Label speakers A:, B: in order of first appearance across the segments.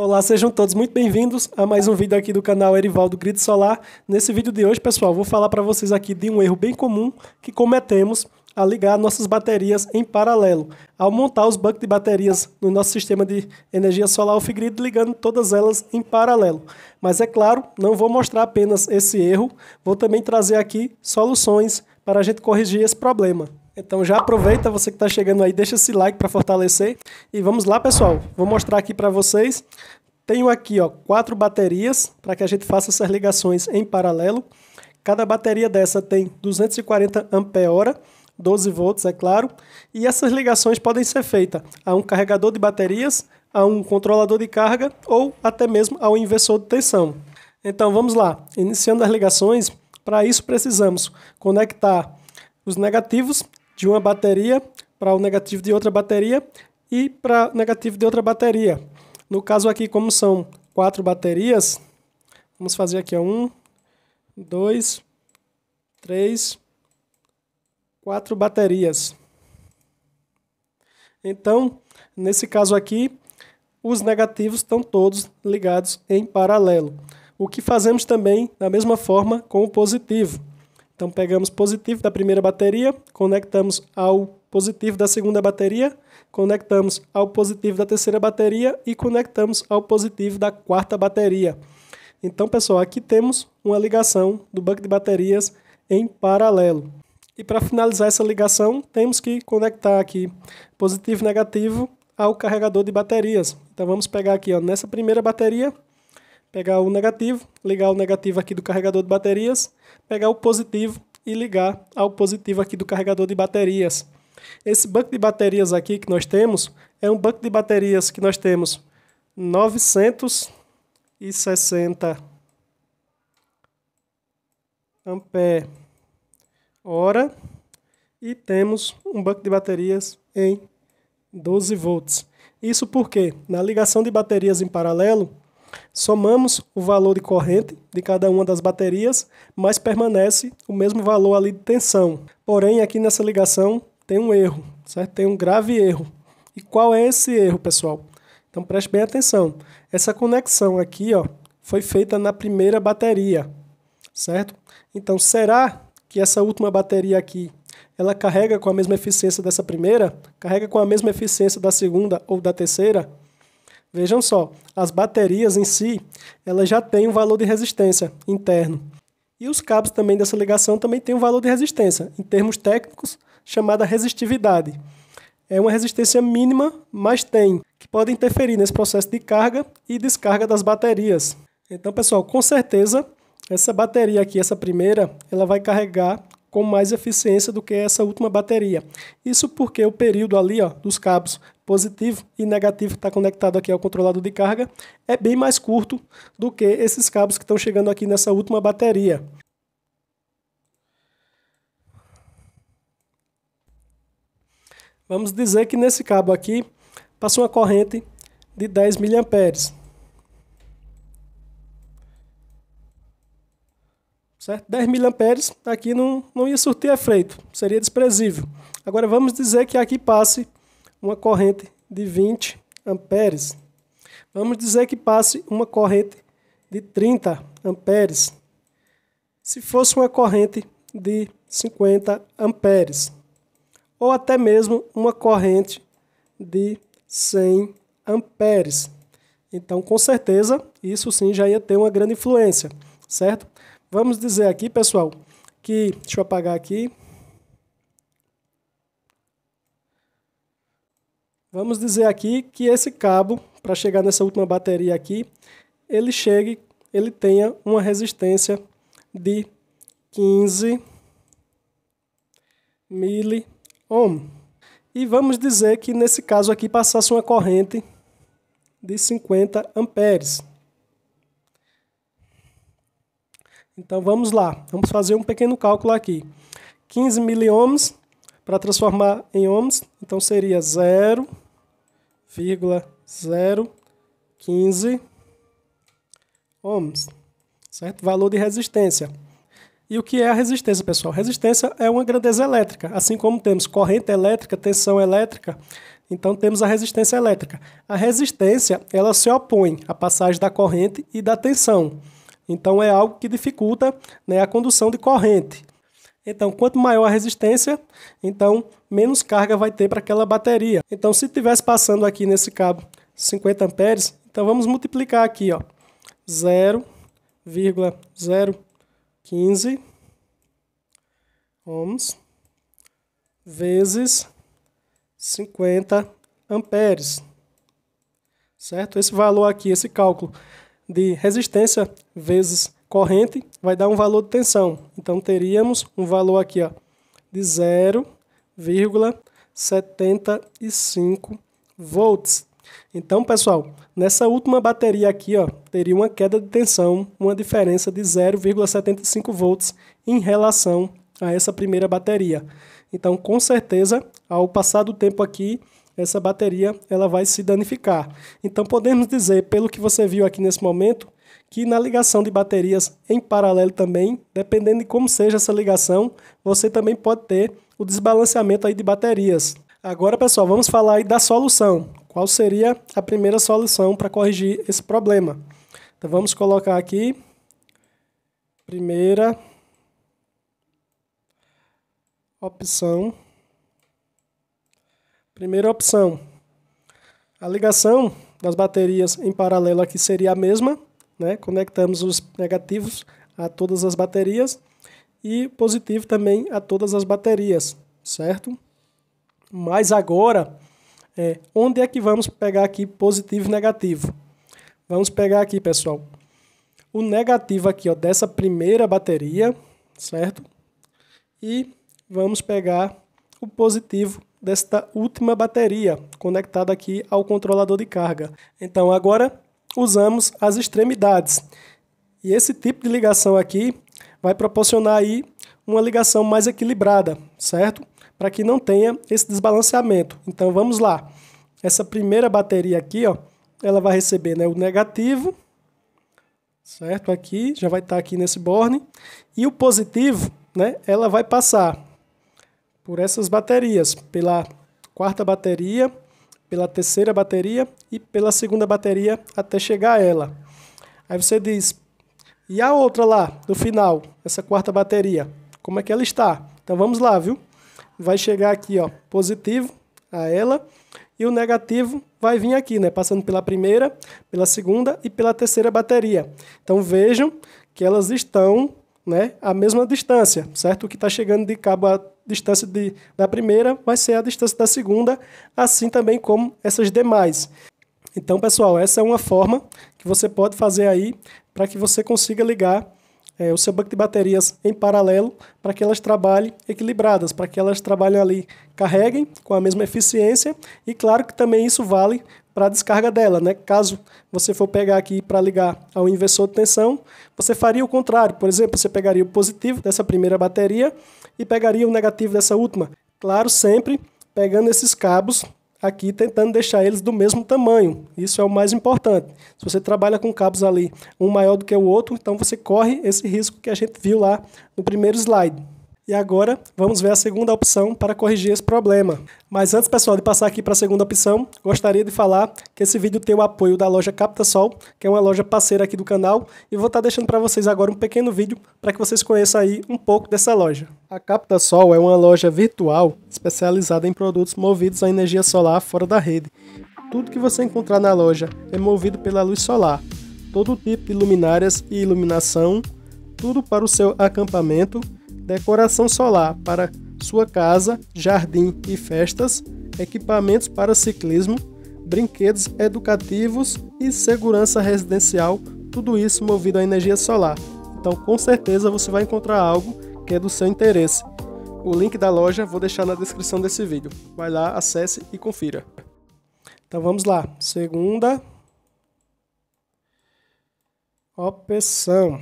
A: Olá, sejam todos muito bem-vindos a mais um vídeo aqui do canal Erivaldo Grid Solar. Nesse vídeo de hoje, pessoal, vou falar para vocês aqui de um erro bem comum que cometemos a ligar nossas baterias em paralelo. Ao montar os bancos de baterias no nosso sistema de energia solar off-grid, ligando todas elas em paralelo. Mas é claro, não vou mostrar apenas esse erro, vou também trazer aqui soluções para a gente corrigir esse problema. Então já aproveita você que está chegando aí, deixa esse like para fortalecer. E vamos lá, pessoal. Vou mostrar aqui para vocês. Tenho aqui ó, quatro baterias para que a gente faça essas ligações em paralelo. Cada bateria dessa tem 240 ampere-hora, 12 volts, é claro. E essas ligações podem ser feitas a um carregador de baterias, a um controlador de carga ou até mesmo ao inversor de tensão. Então vamos lá, iniciando as ligações, para isso precisamos conectar os negativos de uma bateria para o negativo de outra bateria e para negativo de outra bateria. No caso aqui, como são quatro baterias, vamos fazer aqui ó, um, dois, três, quatro baterias. Então, nesse caso aqui, os negativos estão todos ligados em paralelo. O que fazemos também da mesma forma com o positivo. Então pegamos positivo da primeira bateria, conectamos ao positivo da segunda bateria, conectamos ao positivo da terceira bateria e conectamos ao positivo da quarta bateria. Então, pessoal, aqui temos uma ligação do banco de baterias em paralelo. E para finalizar essa ligação, temos que conectar aqui positivo e negativo ao carregador de baterias. Então vamos pegar aqui ó, nessa primeira bateria, pegar o negativo, ligar o negativo aqui do carregador de baterias, pegar o positivo e ligar ao positivo aqui do carregador de baterias. Esse banco de baterias aqui que nós temos é um banco de baterias que nós temos 960 ampere hora e temos um banco de baterias em 12 volts. Isso porque na ligação de baterias em paralelo Somamos o valor de corrente de cada uma das baterias, mas permanece o mesmo valor ali de tensão. Porém, aqui nessa ligação tem um erro, certo? Tem um grave erro. E qual é esse erro, pessoal? Então preste bem atenção. Essa conexão aqui, ó, foi feita na primeira bateria, certo? Então será que essa última bateria aqui, ela carrega com a mesma eficiência dessa primeira? Carrega com a mesma eficiência da segunda ou da terceira? Vejam só, as baterias em si, elas já têm um valor de resistência interno. E os cabos também dessa ligação também têm um valor de resistência, em termos técnicos, chamada resistividade. É uma resistência mínima, mas tem, que pode interferir nesse processo de carga e descarga das baterias. Então, pessoal, com certeza, essa bateria aqui, essa primeira, ela vai carregar com mais eficiência do que essa última bateria. Isso porque o período ali ó, dos cabos positivo e negativo que está conectado aqui ao controlador de carga, é bem mais curto do que esses cabos que estão chegando aqui nessa última bateria. Vamos dizer que nesse cabo aqui passa uma corrente de 10 mA. Certo? 10 mA aqui não, não ia surtir efeito, seria desprezível. Agora vamos dizer que aqui passe uma corrente de 20 amperes. Vamos dizer que passe uma corrente de 30 amperes. Se fosse uma corrente de 50 amperes, ou até mesmo uma corrente de 100 amperes. Então, com certeza, isso sim já ia ter uma grande influência, certo? Vamos dizer aqui, pessoal, que deixa eu apagar aqui, Vamos dizer aqui que esse cabo, para chegar nessa última bateria aqui, ele chegue, ele tenha uma resistência de 15 miliohm. E vamos dizer que nesse caso aqui passasse uma corrente de 50 amperes. Então vamos lá, vamos fazer um pequeno cálculo aqui. 15 miliohms para transformar em ohms, então seria 0,015 ohms, certo? Valor de resistência. E o que é a resistência, pessoal? Resistência é uma grandeza elétrica, assim como temos corrente elétrica, tensão elétrica, então temos a resistência elétrica. A resistência, ela se opõe à passagem da corrente e da tensão. Então é algo que dificulta né, a condução de corrente. Então, quanto maior a resistência, então menos carga vai ter para aquela bateria. Então, se tivesse passando aqui nesse cabo 50 amperes, então vamos multiplicar aqui, ó, 0,015 ohms vezes 50 amperes. Certo? Esse valor aqui, esse cálculo de resistência vezes corrente vai dar um valor de tensão. Então teríamos um valor aqui ó, de 0,75 volts. Então, pessoal, nessa última bateria aqui, ó, teria uma queda de tensão, uma diferença de 0,75 volts em relação a essa primeira bateria. Então, com certeza, ao passar do tempo aqui, essa bateria ela vai se danificar. Então, podemos dizer, pelo que você viu aqui nesse momento, que na ligação de baterias em paralelo também, dependendo de como seja essa ligação, você também pode ter o desbalanceamento aí de baterias. Agora, pessoal, vamos falar aí da solução. Qual seria a primeira solução para corrigir esse problema? Então vamos colocar aqui primeira opção. Primeira opção. A ligação das baterias em paralelo aqui seria a mesma, né? Conectamos os negativos a todas as baterias e positivo também a todas as baterias, certo? Mas agora, é, onde é que vamos pegar aqui positivo e negativo? Vamos pegar aqui, pessoal, o negativo aqui ó, dessa primeira bateria, certo? E vamos pegar o positivo desta última bateria, conectada aqui ao controlador de carga. Então, agora usamos as extremidades. E esse tipo de ligação aqui vai proporcionar aí uma ligação mais equilibrada, certo? Para que não tenha esse desbalanceamento. Então vamos lá. Essa primeira bateria aqui, ó, ela vai receber né, o negativo, certo? Aqui, já vai estar tá aqui nesse borne. E o positivo, né, ela vai passar por essas baterias, pela quarta bateria, pela terceira bateria e pela segunda bateria até chegar a ela. Aí você diz, e a outra lá, no final, essa quarta bateria, como é que ela está? Então vamos lá, viu? Vai chegar aqui, ó, positivo a ela e o negativo vai vir aqui, né? Passando pela primeira, pela segunda e pela terceira bateria. Então vejam que elas estão, né, à mesma distância, certo? O que está chegando de cabo a distância de, da primeira vai ser a distância da segunda, assim também como essas demais. Então, pessoal, essa é uma forma que você pode fazer aí para que você consiga ligar é, o seu banco de baterias em paralelo para que elas trabalhem equilibradas, para que elas trabalhem ali, carreguem com a mesma eficiência. E claro que também isso vale para a descarga dela. Né? Caso você for pegar aqui para ligar ao inversor de tensão, você faria o contrário. Por exemplo, você pegaria o positivo dessa primeira bateria e pegaria o negativo dessa última. Claro, sempre pegando esses cabos aqui tentando deixar eles do mesmo tamanho. Isso é o mais importante. Se você trabalha com cabos ali, um maior do que o outro, então você corre esse risco que a gente viu lá no primeiro slide. E agora vamos ver a segunda opção para corrigir esse problema. Mas antes, pessoal, de passar aqui para a segunda opção, gostaria de falar que esse vídeo tem o apoio da loja Captasol, que é uma loja parceira aqui do canal, e vou estar tá deixando para vocês agora um pequeno vídeo para que vocês conheçam aí um pouco dessa loja. A Captasol é uma loja virtual especializada em produtos movidos à energia solar fora da rede. Tudo que você encontrar na loja é movido pela luz solar. Todo tipo de luminárias e iluminação, tudo para o seu acampamento decoração solar para sua casa, jardim e festas, equipamentos para ciclismo, brinquedos educativos e segurança residencial, tudo isso movido à energia solar. Então, com certeza você vai encontrar algo que é do seu interesse. O link da loja vou deixar na descrição desse vídeo. Vai lá, acesse e confira. Então vamos lá. Segunda opção.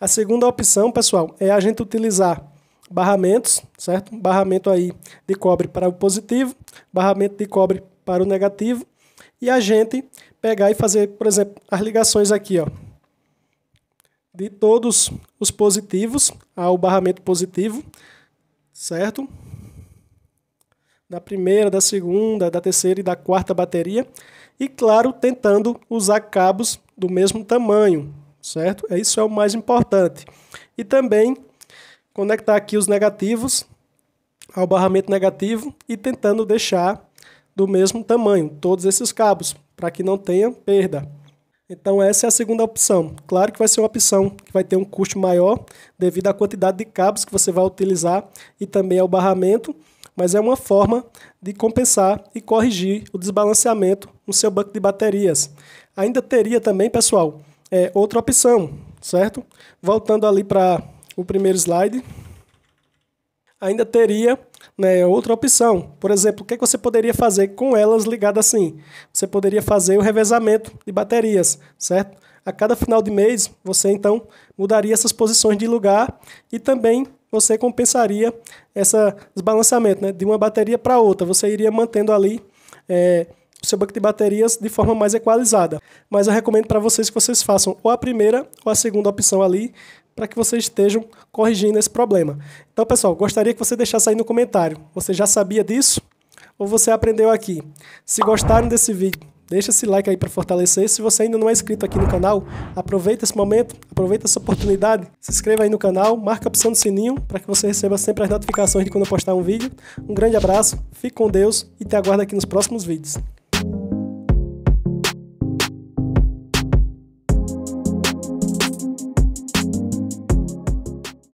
A: A segunda opção, pessoal, é a gente utilizar barramentos, certo? Barramento aí de cobre para o positivo, barramento de cobre para o negativo, e a gente pegar e fazer, por exemplo, as ligações aqui, ó, de todos os positivos ao barramento positivo, certo? Da primeira, da segunda, da terceira e da quarta bateria. E, claro, tentando usar cabos do mesmo tamanho, certo? É, isso é o mais importante. E também conectar aqui os negativos ao barramento negativo e tentando deixar do mesmo tamanho todos esses cabos, para que não tenha perda. Então essa é a segunda opção. Claro que vai ser uma opção que vai ter um custo maior devido à quantidade de cabos que você vai utilizar e também ao barramento, mas é uma forma de compensar e corrigir o desbalanceamento no seu banco de baterias. Ainda teria também, pessoal, é, outra opção, certo? Voltando ali para o primeiro slide, ainda teria né, outra opção. Por exemplo, o que, é você poderia fazer com elas ligadas assim? Você poderia fazer o revezamento de baterias, certo? A cada final de mês, você então mudaria essas posições de lugar e também você compensaria esse desbalançamento né, de uma bateria para outra. Você iria mantendo ali é, o seu banco de baterias de forma mais equalizada. Mas eu recomendo para vocês que vocês façam ou a primeira ou a segunda opção ali para que vocês estejam corrigindo esse problema. Então, pessoal, gostaria que você deixasse aí no comentário. Você já sabia disso ou você aprendeu aqui? Se gostaram desse vídeo, deixa esse like aí para fortalecer. Se você ainda não é inscrito aqui no canal, aproveita esse momento, aproveita essa oportunidade, se inscreva aí no canal, marca a opção do sininho para que você receba sempre as notificações de quando eu postar um vídeo. Um grande abraço, fique com Deus e te aguardo aqui nos próximos vídeos.